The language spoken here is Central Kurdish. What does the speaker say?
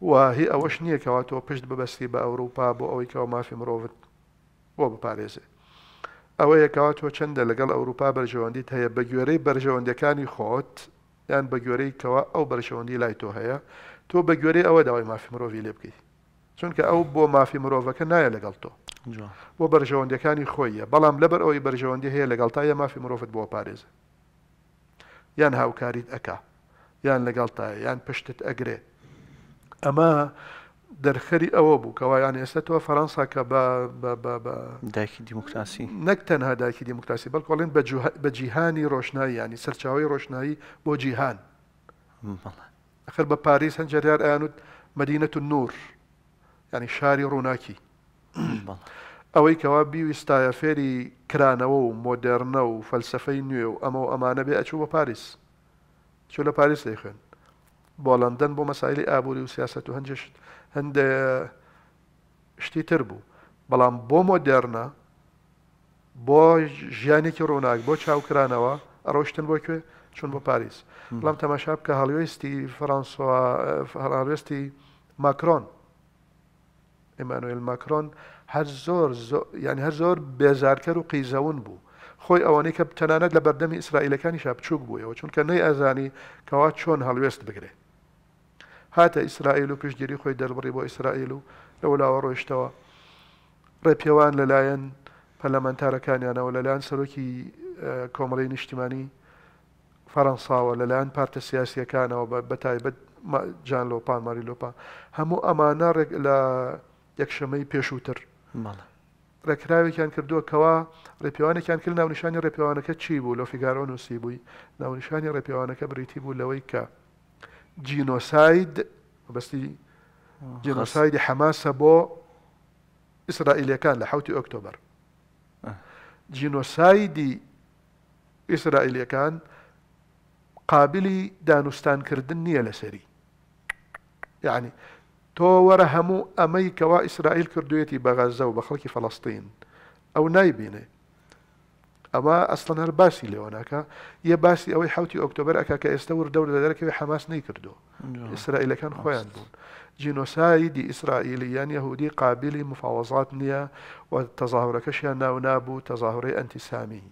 واهی ئەوەش نییەکەەوە تۆ پشت ببەستی بە ئەوروپا بۆ ئەوەی کەەوە مافی مرۆڤت بۆ بپارێزێ ئەوە یەکەوە تۆ چنددە لەگەڵ ئەوروپا بەرژەوەندیت هەیە بە گوێرەی بەرژەوەندەکانی خۆت یان بە گوێرەیەوە ئەو بەرژەوەندی لای تۆ هەیە تۆ بە گوێرەی ئەوە داوای مافی مرۆڤی لێ بکەیت چونکە ئەو بۆ مافی مرۆڤەکە نایە لەگەڵ تۆ بۆ بەرژەوەندەکانی خۆیە بەڵام لەبەر ئەوی بەرژەوەندی هەیە لەگەڵ تایە مافی مرۆڤت بۆ پارێزە یان هاوکاریت ئەک یان لەگەڵ تایە یان پشتت ئەگرێت ئەمە دەرخەری ئەوە بوو کەوایان ئێستا تۆ فەەنسا کە داکی دیموکراسی نەک تەنها داکی دیموکراسی بەڵکڵێن بە جیهانی ڕۆشنایی ینی سەرچاوی ڕۆشنایی بۆ جیهان ئەخر بە پاریس هەنجەریار ئایانوت مدینەت و نور ینی شاری ڕووناکی ئەوەی کەوا بیویستایە فێری کرانەوە و مۆدررنە و فەلسفەی نوێ و ئەمە و ئەمانە بێ ئەچوو بە پاریس چوو لە پاریس دەیخێن بۆ لەندەن بۆ مەسایلی ئابووری و سیاست و هەنجش هەندێ شتی تر بوو بەڵام بۆ مۆدێرنە بۆ ژیانێکی ڕۆناک بۆ چاوکرانەوە ڕۆشتن بۆ کوێ چون بۆ پاریس بڵام تەماشا بکە هەڵوێستی فەرانسوهڵوێستی ماکرۆن ئمانوئل ماکرۆن هەر زۆر یعنی هەر زۆر بێزارکەر و قیزەون بوو خۆی ئەوەی کە تەنانەت لە بەردەمی ئیسرائیلەکانی شاپچوک بوویەوە چونکە نەی ئازانی کەوا چۆن هەڵوێست بگرێت هاتە ئیسرائیل و پشتگیری خۆی دەربڕی بۆ ئیسرائیل و لەولاوە ڕۆیشتەوە ڕێپێوان لەلایەن پەلەمەنتارەکانیانەوە لەلایەن سەرۆکی کۆمەڵی نیشتیمانی فەەنساوە لەلایەن پارتە سیاسیەکانەوە بە تایبەت جان لۆپان ماری لۆپان هەموو ئەمانە لە یەکشەمەی پێشووتر ڕێکراوێکیان کردووە کەوا ڕێپیوانێکیان کرد ناونیشانی ڕێپیوانەکە چی بوو لە فیگارۆ نووسی بووی ناونیشانی ڕێپیوانەکە بریتی بوو لەوەی کە جينوسايد بس آه، جينوسايد حماسة بو ئیسرائیلەکان كان لحوتي أكتوبر آه. جينوسايد ئیسرائیلەکان كان دانوستانکردن نییە كردنية لسري يعني تو ورهمو أميك وإسرائيل ئیسرائیل بغزة بەغازە فلسطين أو نايبيني اما اصلا هر باسی که یه باسی ئەوەی حوتی ئۆکتۆبەر ئەکا کە ئێستا ور دەور لە دەرەکەوی حماس نەیکردو ئیسرائیلەکان نعم. نعم. خۆیان بوون جینۆسایدی یعنی یهودی قابل مفاوضات نیا و تەزاهورەکەشیان ناو نابوو تظاهری انتسامی